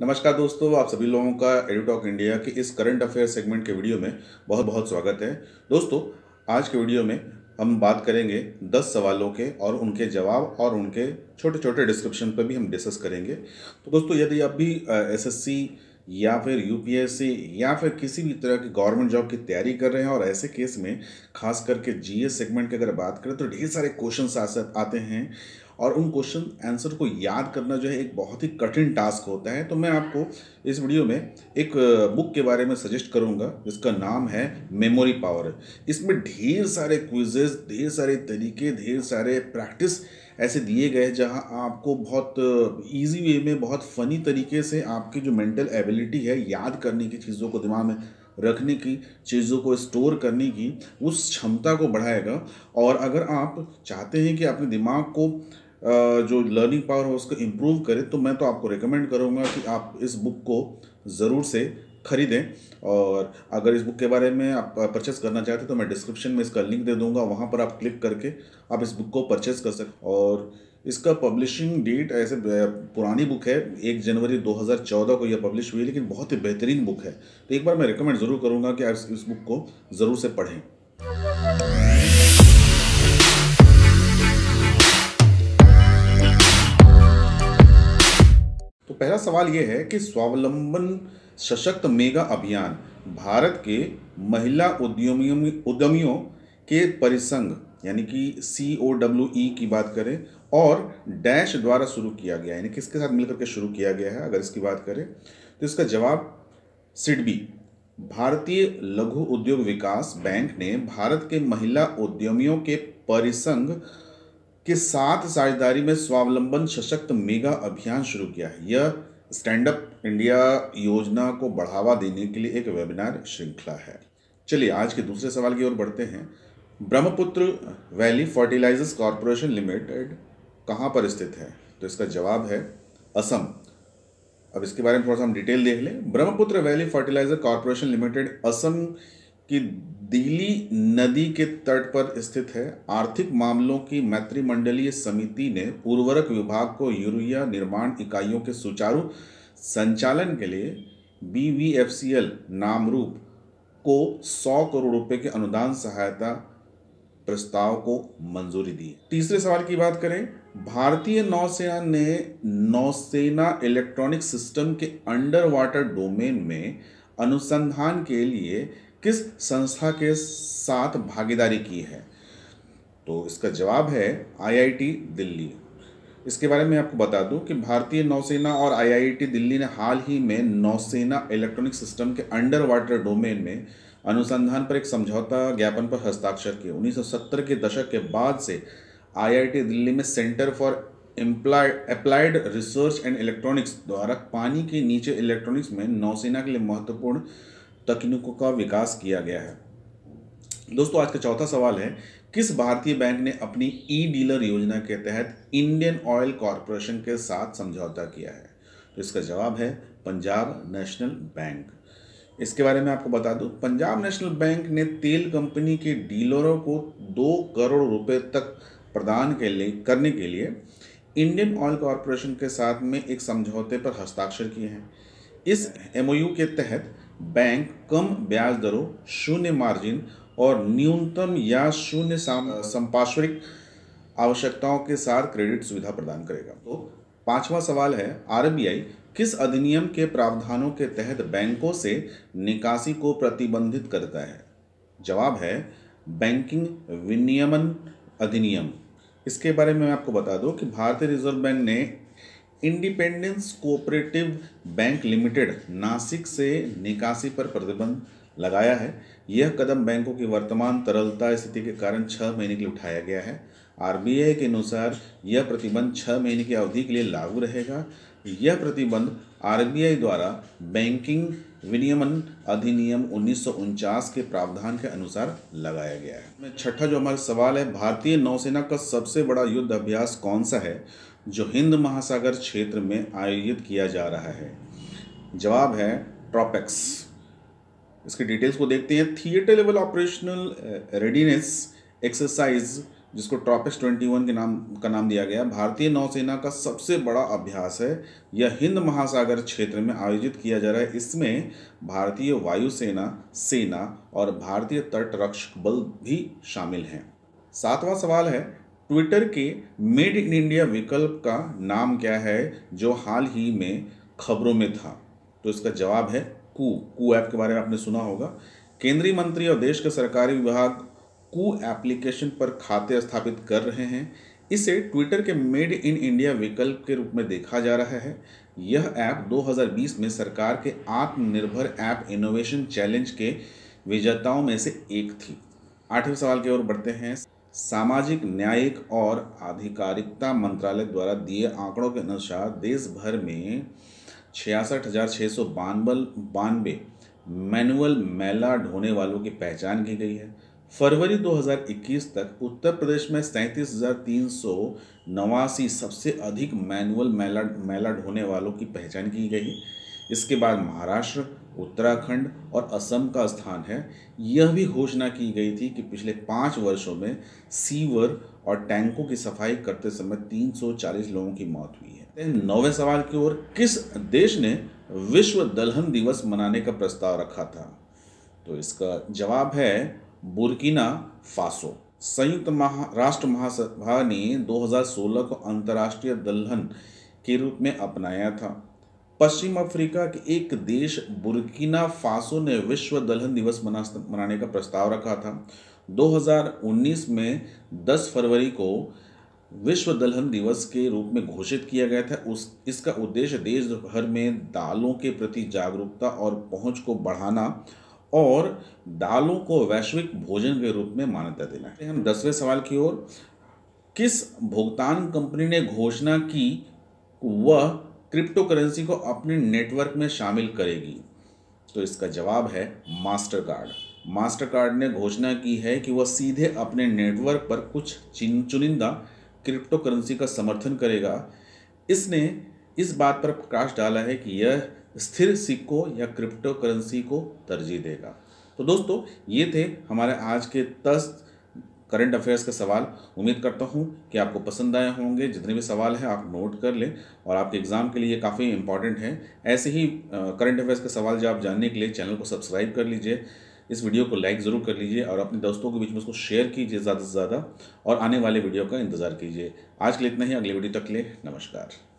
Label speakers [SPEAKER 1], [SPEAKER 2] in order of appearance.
[SPEAKER 1] नमस्कार दोस्तों आप सभी लोगों का एडिटॉक इंडिया के इस करंट अफेयर सेगमेंट के वीडियो में बहुत बहुत स्वागत है दोस्तों आज के वीडियो में हम बात करेंगे 10 सवालों के और उनके जवाब और उनके छोटे छोटे डिस्क्रिप्शन पर भी हम डिस्कस करेंगे तो दोस्तों यदि आप भी एसएससी या फिर यूपीएससी या फिर किसी भी तरह की गवर्नमेंट जॉब की तैयारी कर रहे हैं और ऐसे केस में खास करके जीएस सेगमेंट की अगर बात करें तो ढेर सारे क्वेश्चन आते हैं और उन क्वेश्चन आंसर को याद करना जो है एक बहुत ही कठिन टास्क होता है तो मैं आपको इस वीडियो में एक बुक के बारे में सजेस्ट करूंगा जिसका नाम है मेमोरी पावर इसमें ढेर सारे क्विजेज ढेर सारे तरीके ढेर सारे प्रैक्टिस ऐसे दिए गए जहां आपको बहुत इजी वे में बहुत फ़नी तरीके से आपकी जो मेंटल एबिलिटी है याद करने की चीज़ों को दिमाग में रखने की चीज़ों को स्टोर करने की उस क्षमता को बढ़ाएगा और अगर आप चाहते हैं कि अपने दिमाग को जो लर्निंग पावर है उसको इम्प्रूव करे तो मैं तो आपको रिकमेंड करूँगा कि आप इस बुक को ज़रूर से खरीदें और अगर इस बुक के बारे में आप परचेस करना चाहते हैं तो मैं डिस्क्रिप्शन में इसका लिंक दे दूंगा वहाँ पर आप क्लिक करके आप इस बुक को परचेस कर सकते और इसका पब्लिशिंग डेट ऐसे पुरानी बुक है एक जनवरी 2014 को यह पब्लिश हुई लेकिन बहुत ही बेहतरीन बुक है तो एक बार मैं रिकमेंड ज़रूर करूँगा कि आप इस बुक को ज़रूर से पढ़ें पहला सवाल यह है कि स्वावलंबन सशक्त मेगा अभियान भारत के महिला उद्यमियों उद्यमियों के परिसंघ यानी कि सी ओ डब्ल्यू ई की बात करें और डैश द्वारा शुरू किया गया यानी किसके साथ मिलकर के शुरू किया गया है अगर इसकी बात करें तो इसका जवाब सिडबी भारतीय लघु उद्योग विकास बैंक ने भारत के महिला उद्यमियों के परिसंघ के साथ साझेदारी में स्वावलंबन सशक्त मेगा अभियान शुरू किया है यह स्टैंड अप इंडिया योजना को बढ़ावा देने के लिए एक वेबिनार श्रृंखला है चलिए आज के दूसरे सवाल की ओर बढ़ते हैं Brahmaputra valley fertilizers corporation limited कहाँ पर स्थित है तो इसका जवाब है असम अब इसके बारे में थोड़ा सा हम डिटेल देख लें Brahmaputra valley fertilizer corporation limited Assam की दिल्ली नदी के तट पर स्थित है आर्थिक मामलों की मैत्रिमंडलीय समिति ने उर्वरक विभाग को यूरिया निर्माण इकाइयों के सुचारू संचालन के लिए बीवीएफसीएल रूप को 100 करोड़ रुपए के अनुदान सहायता प्रस्ताव को मंजूरी दी तीसरे सवाल की बात करें भारतीय नौसेना ने नौसेना इलेक्ट्रॉनिक सिस्टम के अंडर वाटर डोमेन में अनुसंधान के लिए किस संस्था के साथ भागीदारी की है तो इसका जवाब है आईआईटी दिल्ली इसके बारे में आपको बता दूं कि भारतीय नौसेना और आईआईटी दिल्ली ने हाल ही में नौसेना इलेक्ट्रॉनिक सिस्टम के अंडर वाटर डोमेन में अनुसंधान पर एक समझौता ज्ञापन पर हस्ताक्षर किए 1970 के दशक के बाद से आईआईटी दिल्ली में centre for employed applied research and electronics द्वारा पानी के नीचे इलेक्ट्रॉनिक्स में नौसेना के लिए महत्वपूर्ण तकनीकों का विकास किया गया है दोस्तों आज का चौथा सवाल है किस भारतीय बैंक ने अपनी ई डीलर योजना के तहत इंडियन ऑयल कॉरपोरेशन के साथ समझौता किया है तो इसका जवाब है पंजाब नेशनल बैंक इसके बारे में आपको बता दूं पंजाब नेशनल बैंक ने तेल कंपनी के डीलरों को दो करोड़ रुपए तक प्रदान के लिए करने के लिए इंडियन ऑयल कॉरपोरेशन के साथ में एक समझौते पर हस्ताक्षर किए हैं इस एमओयू के तहत बैंक कम ब्याज दरों शून्य मार्जिन और न्यूनतम या शून्य संपार्श्विक आवश्यकताओं के साथ क्रेडिट सुविधा प्रदान करेगा तो पांचवा सवाल है आरबीआई किस अधिनियम के प्रावधानों के तहत बैंकों से निकासी को प्रतिबंधित करता है जवाब है बैंकिंग विनियमन अधिनियम इसके बारे में मैं आपको बता दूं कि भारतीय रिजर्व बैंक ने independence cooperative bank limited Nashik से निकासी पर प्रतिबंध लगाया है यह कदम बैंकों की वर्तमान तरलता स्थिति के कारण छः महीने के लिए उठाया गया है आरबीआई के अनुसार यह प्रतिबंध छः महीने की अवधि के लिए लागू रहेगा यह प्रतिबंध आरबीआई द्वारा बैंकिंग विनियमन अधिनियम उन्नीस के प्रावधान के अनुसार लगाया गया है छठा जो हमारा सवाल है भारतीय नौसेना का सबसे बड़ा युद्ध अभ्यास कौन सा है जो हिंद महासागर क्षेत्र में आयोजित किया जा रहा है जवाब है ट्रॉपेक्स इसके डिटेल्स को देखते हैं theatre level operational readiness exercise जिसको ट्रॉपिक्स 21 के नाम का नाम दिया गया भारतीय नौसेना का सबसे बड़ा अभ्यास है यह हिंद महासागर क्षेत्र में आयोजित किया जा रहा है इसमें भारतीय वायुसेना सेना और भारतीय तटरक्षक बल भी शामिल हैं सातवां सवाल है ट्विटर के मेड इन इंडिया विकल्प का नाम क्या है जो हाल ही में खबरों में था तो इसका जवाब है कू कू ऐप के बारे में आपने सुना होगा केंद्रीय मंत्री और देश के सरकारी विभाग कू एप्लीकेशन पर खाते स्थापित कर रहे हैं इसे ट्विटर के मेड इन इंडिया विकल्प के रूप में देखा जा रहा है यह ऐप 2020 में सरकार के आत्मनिर्भर ऐप इनोवेशन चैलेंज के विजेताओं में से एक थी आठवें सवाल की ओर बढ़ते हैं सामाजिक न्यायिक और आधिकारिकता मंत्रालय द्वारा दिए आंकड़ों के अनुसार देश भर में छियासठ हज़ार छः सौ बानवे बानवे मैनुअल मैला ढोने वालों की पहचान की गई है फरवरी 2021 तक उत्तर प्रदेश में सैंतीस हजार तीन सौ नवासी सबसे अधिक मैनुअल मैलाड मैलाड होने वालों की पहचान की गई इसके बाद महाराष्ट्र उत्तराखंड और असम का स्थान है यह भी घोषणा की गई थी कि पिछले पाँच वर्षों में सीवर और टैंकों की सफाई करते समय 340 लोगों की मौत हुई है नौवें सवाल की ओर किस देश ने विश्व दलहन दिवस मनाने का प्रस्ताव रखा था तो इसका जवाब है बुर्किना फासो संयुक्त महा राष्ट्र महासभा ने 2016 को अंतर्राष्ट्रीय दलहन के रूप में अपनाया था पश्चिम अफ्रीका के एक देश बुर्किना फासो ने विश्व दलहन दिवस मनाने का प्रस्ताव रखा था 2019 में 10 फरवरी को विश्व दलहन दिवस के रूप में घोषित किया गया था उस इसका उद्देश्य देश भर में दालों के प्रति जागरूकता और पहुंच को बढ़ाना और दालों को वैश्विक भोजन के रूप में मान्यता देना है हम दसवें सवाल की ओर किस भुगतान कंपनी ने घोषणा की वह क्रिप्टो करेंसी को अपने नेटवर्क में शामिल करेगी तो इसका जवाब है मास्टर कार्ड मास्टर कार्ड ने घोषणा की है कि वह सीधे अपने नेटवर्क पर कुछ चुनिंदा क्रिप्टो करेंसी का समर्थन करेगा इसने इस बात पर प्रकाश डाला है कि यह स्थिर सिक्कों या क्रिप्टो करेंसी को तरजीह देगा तो दोस्तों ये थे हमारे आज के दस करंट अफेयर्स के सवाल उम्मीद करता हूँ कि आपको पसंद आए होंगे जितने भी सवाल हैं आप नोट कर लें और आपके एग्ज़ाम के लिए काफ़ी इंपॉर्टेंट हैं ऐसे ही करंट अफेयर्स के सवाल आप जानने के लिए चैनल को सब्सक्राइब कर लीजिए इस वीडियो को लाइक ज़रूर कर लीजिए और अपने दोस्तों के बीच में उसको शेयर कीजिए ज़्यादा से ज़्यादा और आने वाले वीडियो का इंतज़ार कीजिए आज के लिए इतना ही अगले वीडियो तक ले नमस्कार